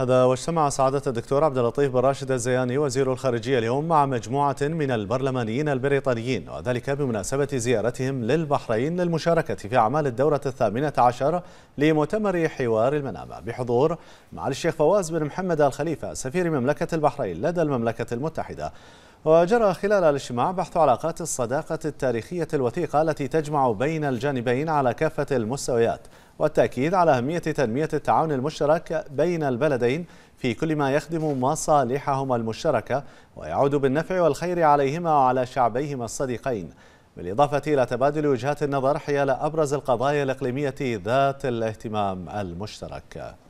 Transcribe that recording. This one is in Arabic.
هذا واجتمع سعادة الدكتور عبد اللطيف بن راشد الزياني وزير الخارجية اليوم مع مجموعة من البرلمانيين البريطانيين وذلك بمناسبة زيارتهم للبحرين للمشاركة في أعمال الدورة الثامنة عشر لمؤتمر حوار المنامة بحضور معالي الشيخ فواز بن محمد الخليفة سفير مملكة البحرين لدى المملكة المتحدة وجرى خلال الاجتماع بحث علاقات الصداقة التاريخية الوثيقة التي تجمع بين الجانبين على كافة المستويات والتأكيد على أهمية تنمية التعاون المشترك بين البلدين في كل ما يخدم مصالحهما المشتركة ويعود بالنفع والخير عليهما وعلى شعبيهما الصديقين بالإضافة إلى تبادل وجهات النظر حيال أبرز القضايا الإقليمية ذات الاهتمام المشترك